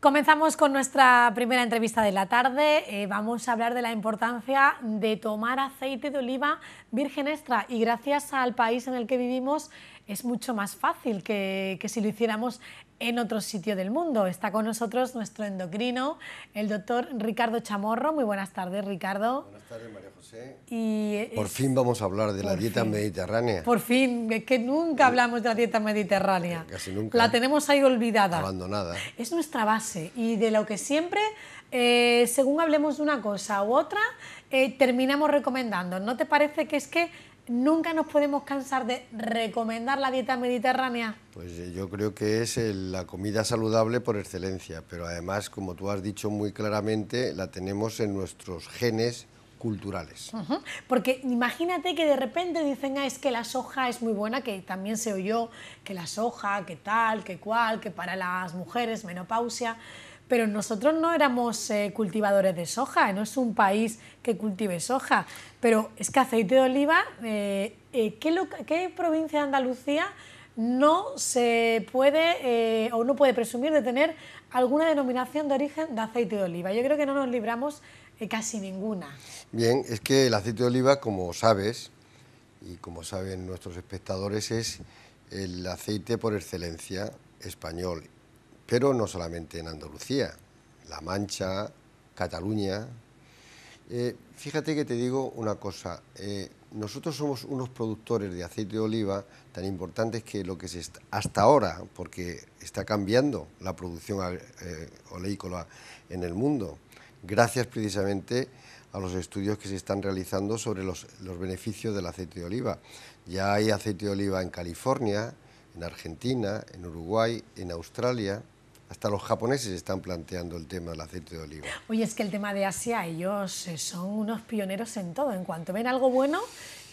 Comenzamos con nuestra primera entrevista de la tarde. Eh, vamos a hablar de la importancia de tomar aceite de oliva virgen extra y gracias al país en el que vivimos es mucho más fácil que, que si lo hiciéramos en otro sitio del mundo. Está con nosotros nuestro endocrino, el doctor Ricardo Chamorro. Muy buenas tardes, Ricardo. Buenas tardes, María José. Y por fin vamos a hablar de la dieta mediterránea. Por fin, que nunca hablamos de la dieta mediterránea. Casi nunca. La tenemos ahí olvidada. Abandonada. Es nuestra base y de lo que siempre, eh, según hablemos de una cosa u otra, eh, terminamos recomendando. ¿No te parece que es que nunca nos podemos cansar de recomendar la dieta mediterránea. Pues eh, yo creo que es la comida saludable por excelencia, pero además, como tú has dicho muy claramente, la tenemos en nuestros genes culturales. Porque imagínate que de repente dicen, ah, es que la soja es muy buena, que también se oyó que la soja, que tal, que cual, que para las mujeres, menopausia pero nosotros no éramos eh, cultivadores de soja, no es un país que cultive soja, pero es que aceite de oliva, eh, eh, ¿qué, provincia de Andalucía no se puede o no puede presumir de tener alguna denominación de origen de aceite de oliva? Yo creo que no nos libramos casi ninguna. Bien, es que el aceite de oliva, como sabes, y como saben nuestros espectadores, es el aceite por excelencia español pero no solamente en Andalucía, La Mancha, Cataluña. Eh, fíjate que te digo una cosa, eh, nosotros somos unos productores de aceite de oliva tan importantes que lo que se hasta ahora, porque está cambiando la producción eh, oleícola en el mundo, gracias precisamente a los estudios que se están realizando sobre los, los beneficios del aceite de oliva. Ya hay aceite de oliva en California, en Argentina, en Uruguay, en Australia hasta los japoneses están planteando el tema del aceite de oliva. Oye, es que el tema de Asia, ellos eh, son unos pioneros en todo. En cuanto ven algo bueno,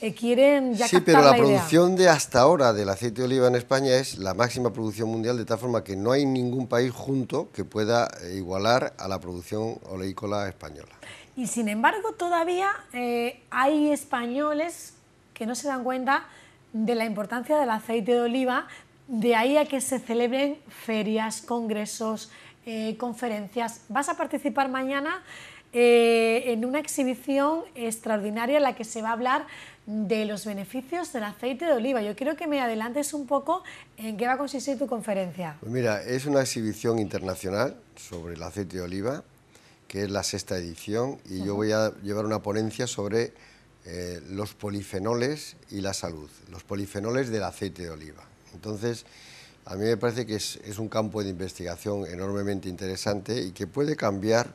eh, quieren ya Sí, pero la, producción de hasta ahora del aceite de oliva en España es la máxima producción mundial, de tal forma que no hay ningún país junto que pueda eh, igualar a la producción oleícola española. Y sin embargo, todavía hay españoles que no se dan cuenta de la importancia del aceite de oliva, de ahí a que se celebren ferias, congresos, eh, conferencias. Vas a participar mañana eh, en una exhibición extraordinaria en la que se va a hablar de los beneficios del aceite de oliva. Yo quiero que me adelantes un poco en qué va a consistir tu conferencia. Pues mira, es una exhibición internacional sobre el aceite de oliva, que es la sexta edición, y yo voy a llevar una ponencia sobre eh, los polifenoles y la salud, los polifenoles del aceite de oliva. Entonces, a mí me parece que es, un campo de investigación enormemente interesante y que puede cambiar,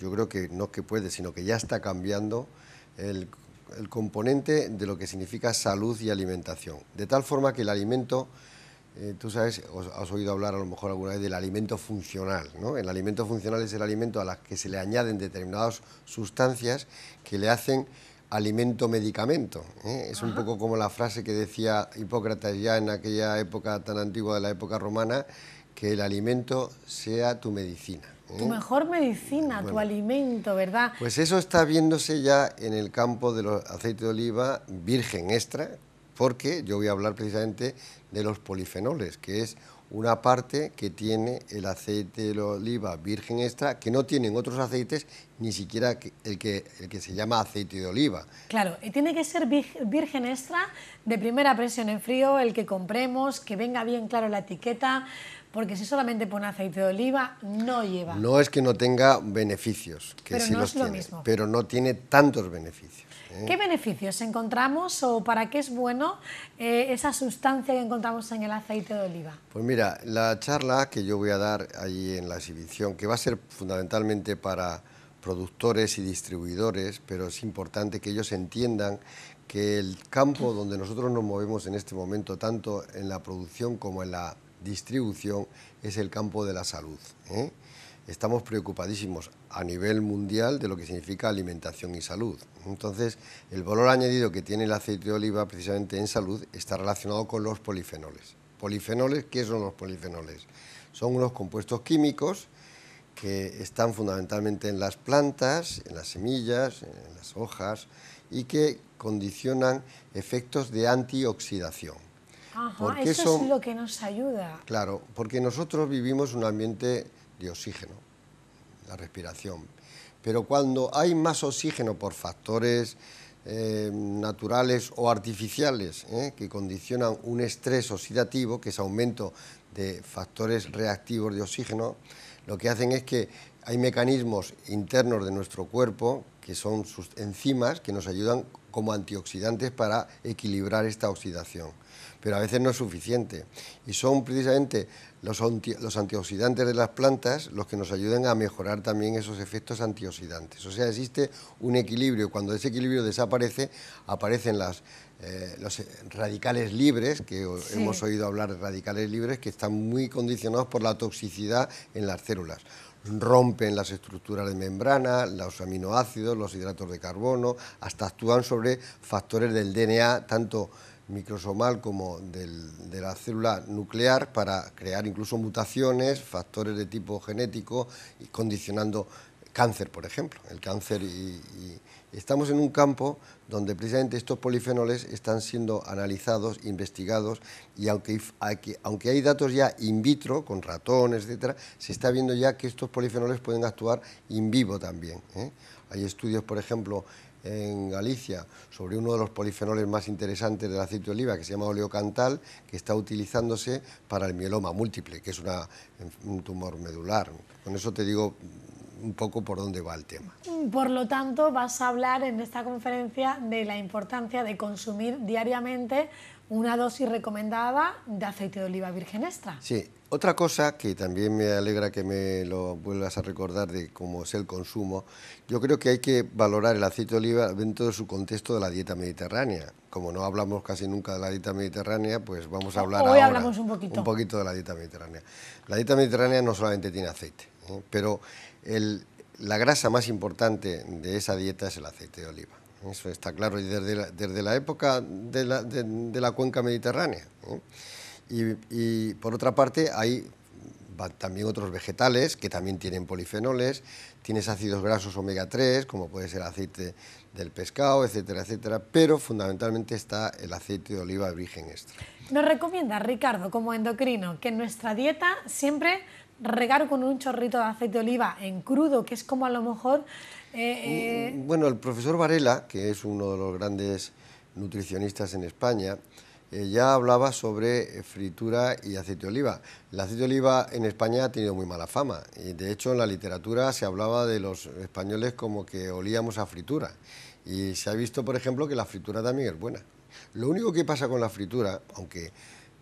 yo creo que no que puede, sino que ya está cambiando el, componente de lo que significa salud y alimentación. De tal forma que el alimento, eh, tú sabes, os, has oído hablar a lo mejor alguna vez del alimento funcional. ¿no? El alimento funcional es el alimento a la que se le añaden determinadas sustancias que le hacen alimento-medicamento. ¿eh? Es un poco como la frase que decía Hipócrates ya en aquella época tan antigua de la época romana, que el alimento sea tu medicina. ¿eh? Tu mejor medicina, tu alimento, ¿verdad? Pues eso está viéndose ya en el campo del aceite de oliva virgen extra, porque yo voy a hablar precisamente de los polifenoles, que es una parte que tiene el aceite de oliva virgen extra, que no tienen otros aceites, ni siquiera el que, el que se llama aceite de oliva. Claro, y tiene que ser virgen extra de primera presión en frío, el que compremos, que venga bien claro la etiqueta, porque si solamente pone aceite de oliva, no lleva. No es que no tenga beneficios, que pero sí no los tiene, pero no tiene tantos beneficios. ¿eh? ¿Qué beneficios encontramos o para qué es bueno eh, esa sustancia que encontramos en el aceite de oliva? Pues mira, la charla que yo voy a dar ahí en la exhibición, que va a ser fundamentalmente para productores y distribuidores, pero es importante que ellos entiendan que el campo donde nosotros nos movemos en este momento, tanto en la producción como en la distribución es el campo de la salud. ¿eh? Estamos preocupadísimos a nivel mundial de lo que significa alimentación y salud. Entonces, el valor añadido que tiene el aceite de oliva precisamente en salud está relacionado con los polifenoles. Polifenoles, ¿qué son los polifenoles? Son unos compuestos químicos que están fundamentalmente en las plantas, en las semillas, en las hojas y que condicionan efectos de antioxidación eso, es lo que nos ayuda. Claro, porque nosotros vivimos un ambiente de oxígeno, la respiración. Pero cuando hay más oxígeno por factores eh, naturales o artificiales eh, que condicionan un estrés oxidativo, que es aumento de factores reactivos de oxígeno, lo que hacen es que hay mecanismos internos de nuestro cuerpo que son sus enzimas que nos ayudan como antioxidantes para equilibrar esta oxidación pero a veces no es suficiente. Y son precisamente los, los antioxidantes de las plantas los que nos ayudan a mejorar también esos efectos antioxidantes. O sea, existe un equilibrio. Cuando ese equilibrio desaparece, aparecen las, eh, los eh, radicales libres, que hemos oído hablar de radicales libres, que están muy condicionados por la toxicidad en las células rompen las estructuras de membrana, los aminoácidos, los hidratos de carbono, hasta actúan sobre factores del DNA, tanto microsomal como del, de la célula nuclear para crear incluso mutaciones, factores de tipo genético y condicionando cáncer, por ejemplo. El cáncer y, estamos en un campo donde precisamente estos polifenoles están siendo analizados, investigados y aunque, aunque hay datos ya in vitro con ratones, etcétera, se está viendo ya que estos polifenoles pueden actuar in vivo también. ¿eh? Hay estudios, por ejemplo, en Galicia sobre uno de los polifenoles más interesantes del aceite de oliva, que se llama oleocantal, que está utilizándose para el mieloma múltiple, que es un tumor medular. Con eso te digo un poco por dónde va el tema. Por lo tanto, vas a hablar en esta conferencia de la importancia de consumir diariamente una dosis recomendada de aceite de oliva virgen extra. Sí, otra cosa que también me alegra que me lo vuelvas a recordar de cómo es el consumo, yo creo que hay que valorar el aceite de oliva dentro de su contexto de la dieta mediterránea. Como no hablamos casi nunca de la dieta mediterránea, pues vamos a hablar Hoy ahora hablamos un, poquito. un poquito de la dieta mediterránea. La dieta mediterránea no solamente tiene aceite, ¿eh? pero la grasa más importante de esa dieta es el aceite de oliva eso está claro, y desde la, época de la, cuenca mediterránea. ¿eh? Y, por otra parte hay también otros vegetales que también tienen polifenoles, tienes ácidos grasos omega 3, como puede ser aceite del pescado, etcétera, etcétera, pero fundamentalmente está el aceite de oliva virgen extra. Nos recomienda, Ricardo, como endocrino, que en nuestra dieta siempre regar con un chorrito de aceite de oliva en crudo, que es como a lo mejor eh, mm, eh. Mm, bueno, el profesor Varela, que es uno de los grandes nutricionistas en España, eh, ya hablaba sobre fritura y aceite de oliva. El aceite de oliva en España ha tenido muy mala fama. Y de hecho, en la literatura se hablaba de los españoles como que olíamos a fritura. Y se ha visto, por ejemplo, que la fritura también es buena. Lo único que pasa con la fritura, aunque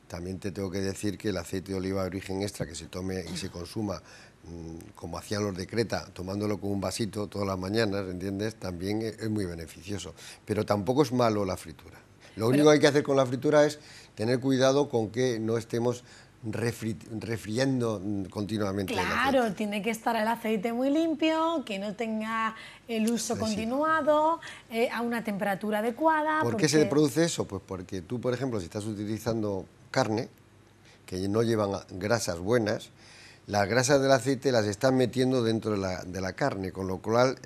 también te tengo que decir que el aceite de oliva de origen extra que se tome y se consuma Mm, como hacían los de Creta, tomándolo con un vasito todas las mañanas, ¿entiendes? También es muy beneficioso. Pero tampoco es malo la fritura. Lo único que hay que hacer con la fritura es tener cuidado con que no estemos refriendo mm, continuamente. Claro, tiene que estar el aceite muy limpio, que no tenga el uso continuado, eh, a una temperatura adecuada. ¿Por qué se produce eso? Pues porque tú, por ejemplo, si estás utilizando carne, que no llevan grasas buenas, las grasas del aceite las están metiendo dentro de la, de la carne, con lo cual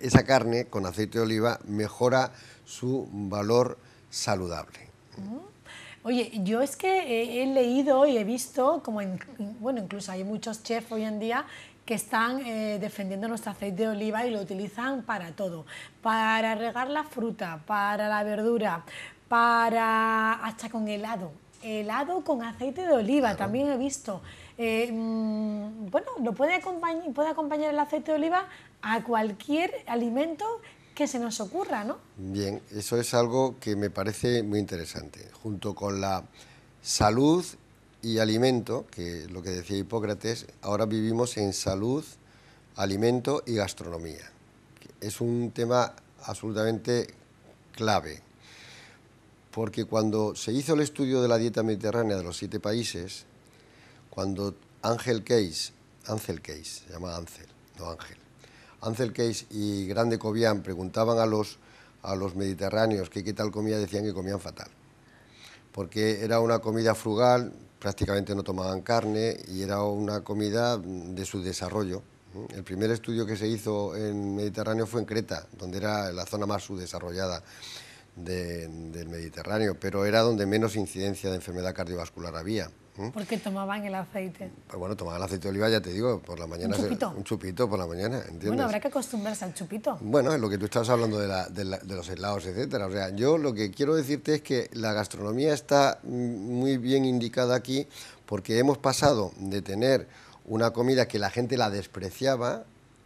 esa carne con aceite de oliva mejora su valor saludable. Mm. Oye, yo es que he, leído y he visto, como en, bueno, incluso hay muchos chefs hoy en día que están eh, defendiendo nuestro aceite de oliva y lo utilizan para todo, para regar la fruta, para la verdura, para hasta con helado, helado con aceite de oliva, también he visto. Eh, mm, bueno, lo puede puede acompañar el aceite de oliva a cualquier alimento que se nos ocurra, ¿no? Bien, eso es algo que me parece muy interesante. Junto con la salud y alimento, que es lo que decía Hipócrates, ahora vivimos en salud, alimento y gastronomía. Es un tema absolutamente clave, porque cuando se hizo el estudio de la dieta mediterránea de los siete países, cuando Ángel Case, Ángel Case, se llama Ángel, no Ángel, Ángel Case y Grande Cobian preguntaban a los, mediterráneos qué qué tal comía, decían que comían fatal. Porque era una comida frugal, prácticamente no tomaban carne y era una comida de su desarrollo. El primer estudio que se hizo en Mediterráneo fue en Creta, donde era la zona más subdesarrollada del Mediterráneo, pero era donde menos incidencia de enfermedad cardiovascular había. ¿Por ¿Mm? Porque tomaban el aceite. Pues bueno, tomaban el aceite de oliva, ya te digo, por la mañana. Un chupito. un chupito por la mañana, ¿entiendes? Bueno, habrá que acostumbrarse al chupito. Bueno, es lo que tú estabas hablando de, los helados, etcétera. O sea, yo lo que quiero decirte es que la gastronomía está muy bien indicada aquí porque hemos pasado de tener una comida que la gente la despreciaba,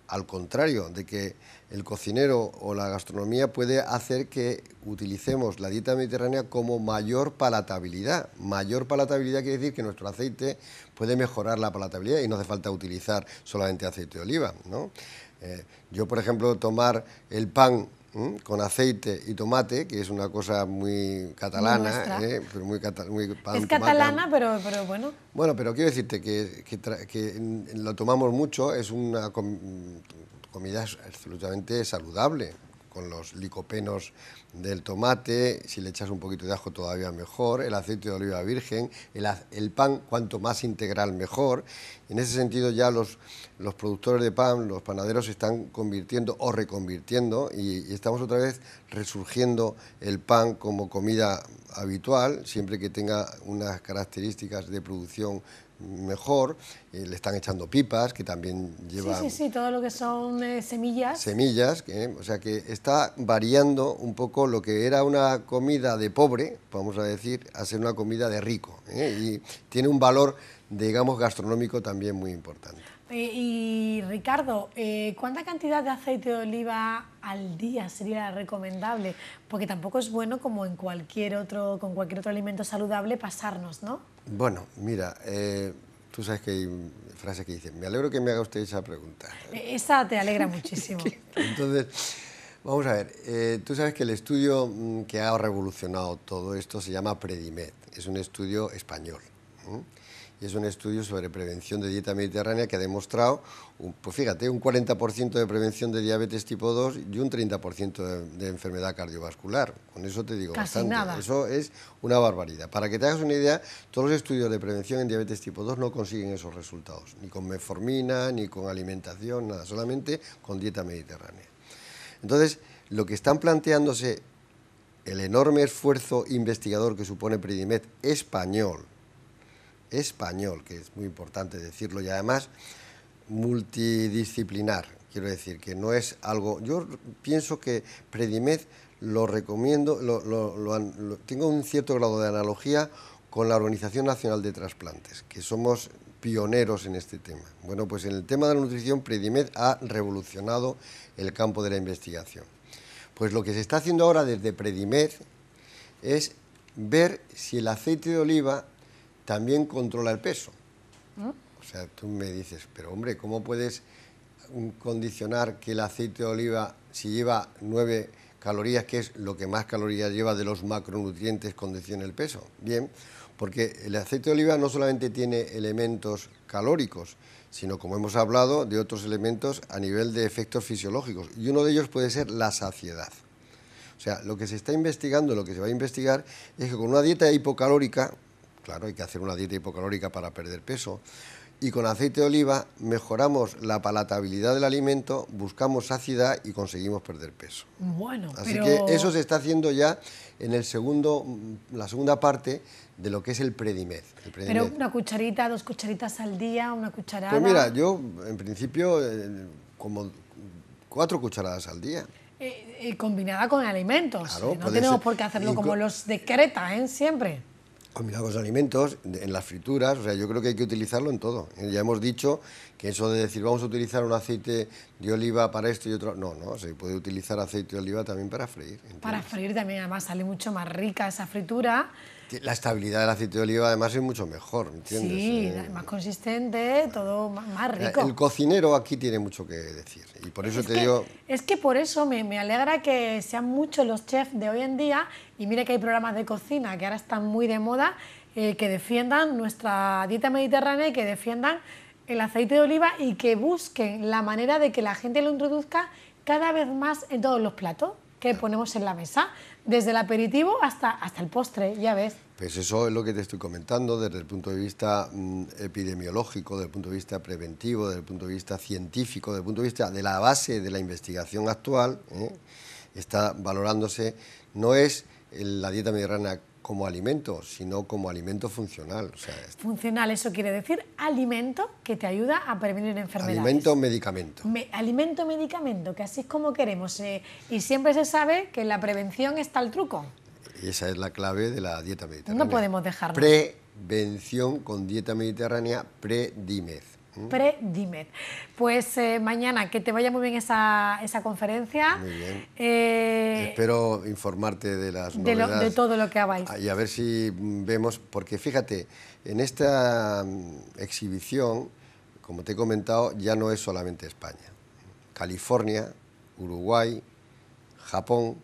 al contrario, de que el cocinero o la gastronomía puede hacer que utilicemos la dieta mediterránea como mayor palatabilidad. Mayor palatabilidad quiere decir que nuestro aceite puede mejorar la palatabilidad y no hace falta utilizar solamente aceite de oliva. Eh, yo, por ejemplo, tomar el pan con aceite y tomate, que es una cosa muy catalana, ¿eh? pero muy, muy Es catalana, pero, bueno. Bueno, pero quiero decirte que, que, que lo tomamos mucho, es una comida es absolutamente saludable, con los licopenos del tomate, si le echas un poquito de ajo todavía mejor, el aceite de oliva virgen, el, pan cuanto más integral mejor. En ese sentido ya los, los, productores de pan, los panaderos se están convirtiendo o reconvirtiendo y, estamos otra vez resurgiendo el pan como comida habitual, siempre que tenga unas características de producción mejor, eh, le están echando pipas, que también llevan... Sí, sí, sí, todo lo que son eh, semillas. Semillas, o sea que está variando un poco lo que era una comida de pobre, vamos a decir, a ser una comida de rico. ¿eh? y tiene un valor digamos, gastronómico también muy importante. Eh, y Ricardo, eh, ¿cuánta cantidad de aceite de oliva al día sería recomendable? Porque tampoco es bueno, como en cualquier otro, con cualquier otro alimento saludable, pasarnos, ¿no? Bueno, mira, eh, tú sabes que hay frases que dicen, me alegro que me haga usted esa pregunta. E, esa te alegra muchísimo. Entonces, vamos a ver, tú sabes que el estudio mm, que ha revolucionado todo esto se llama Predimed, es un estudio español y es un estudio sobre prevención de dieta mediterránea que ha demostrado, un, pues fíjate, un 40% de prevención de diabetes tipo 2 y un 30% de, enfermedad cardiovascular. Con eso te digo bastante. Eso es una barbaridad. Para que te hagas una idea, todos los estudios de prevención en diabetes tipo 2 no consiguen esos resultados, ni con meformina, ni con alimentación, nada, solamente con dieta mediterránea. Entonces, lo que están planteándose el enorme esfuerzo investigador que supone Predimed español, español, que es muy importante decirlo, y además multidisciplinar. Quiero decir que no es algo. Yo pienso que Predimed lo recomiendo, tengo un cierto grado de analogía con la Organización Nacional de Trasplantes, que somos pioneros en este tema. Bueno, pues en el tema de la nutrición, Predimed ha revolucionado el campo de la investigación. Pues lo que se está haciendo ahora desde Predimed es ver si el aceite de oliva también controla el peso. ¿Mm? O sea, tú me dices, pero hombre, ¿cómo puedes condicionar que el aceite de oliva, si lleva 9 calorías, que es lo que más calorías lleva de los macronutrientes, condiciona el peso? Bien, porque el aceite de oliva no solamente tiene elementos calóricos, sino como hemos hablado de otros elementos a nivel de efectos fisiológicos. Y uno de ellos puede ser la saciedad. O sea, lo que se está investigando, lo que se va a investigar, es que con una dieta hipocalórica, claro, hay que hacer una dieta hipocalórica para perder peso. Y con aceite de oliva mejoramos la palatabilidad del alimento, buscamos ácida y conseguimos perder peso. Bueno, Así que eso se está haciendo ya en el segundo, la segunda parte de lo que es el predimez. Pero una cucharita, dos cucharitas al día, una cucharada. Pues mira, yo en principio eh, como cuatro cucharadas al día. Y eh, eh, combinada con alimentos. no tenemos por qué hacerlo como los de Creta, ¿eh? Siempre combinado con los alimentos, en las frituras, o sea, yo creo que hay que utilizarlo en todo. Eh, ya hemos dicho que eso de decir vamos a utilizar un aceite de oliva para esto y otro, no, no, se puede utilizar aceite de oliva también para freír. Para freír también, además sale mucho más rica esa fritura la estabilidad del aceite de oliva además es mucho mejor, ¿entiendes? Sí, eh, más consistente, todo más rico. El cocinero aquí tiene mucho que decir y por eso te digo... Es que por eso me, alegra que sean muchos los chefs de hoy en día y mire que hay programas de cocina que ahora están muy de moda eh, que defiendan nuestra dieta mediterránea y que defiendan el aceite de oliva y que busquen la manera de que la gente lo introduzca cada vez más en todos los platos que ponemos en la mesa desde el aperitivo hasta, hasta el postre, ya ves. Pues eso es lo que te estoy comentando desde el punto de vista mm, epidemiológico, desde el punto de vista preventivo, desde el punto de vista científico, desde el punto de vista de la base de la investigación actual, ¿eh? está valorándose, no es la dieta mediterránea como alimento, sino como alimento funcional. funcional, eso quiere decir alimento que te ayuda a prevenir enfermedades. Alimento, medicamento. alimento, medicamento, que así es como queremos. Eh, y siempre se sabe que en la prevención está el truco. Y esa es la clave de la dieta mediterránea. No podemos dejarlo. Prevención con dieta mediterránea, predimez. Predimed. Pues eh, mañana, que te vaya muy bien esa, conferencia. Muy bien. Eh, Espero informarte de las novedades. de todo lo que hagáis. Ah, y a ver si mm, vemos, porque fíjate, en esta mm, exhibición, como te he comentado, ya no es solamente España. California, Uruguay, Japón,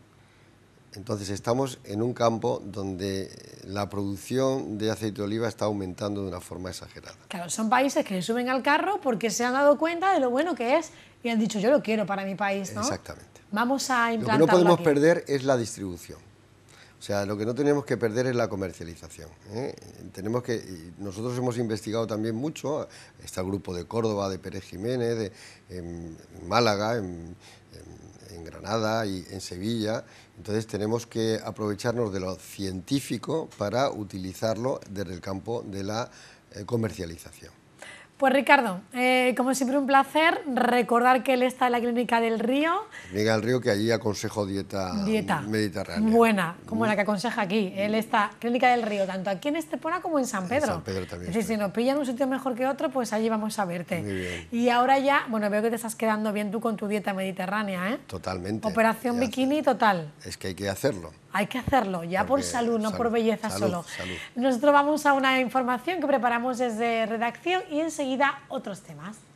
entonces estamos en un campo donde la producción de aceite de oliva está aumentando de una forma exagerada. Claro, son países que se suben al carro porque se han dado cuenta de lo bueno que es y han dicho yo lo quiero para mi país, ¿no? Exactamente. Vamos a implantarlo. Lo que no podemos perder es la distribución. O sea, lo que no tenemos que perder es la comercialización. ¿eh? Tenemos que, nosotros hemos investigado también mucho, está el grupo de Córdoba, de Pérez Jiménez, de Málaga, en en Granada y en Sevilla. Entonces tenemos que aprovecharnos de lo científico para utilizarlo desde el campo de la eh, comercialización. Pues Ricardo, eh, como siempre un placer recordar que él está en la clínica del Río. Clínica del Río que allí aconsejo dieta, mediterránea. Buena, como la que aconseja aquí. Él está clínica del Río, tanto aquí en Estepona como en San Pedro. En San Pedro también. si nos pillan un sitio mejor que otro, pues allí vamos a verte. Muy bien. Y ahora ya, bueno, veo que te estás quedando bien tú con tu dieta mediterránea, ¿eh? Totalmente. Operación bikini total. Es que hay que hacerlo. Hay que hacerlo, ya por salud, no por belleza solo. Nosotros vamos a una información que preparamos desde redacción y enseguida otros temas.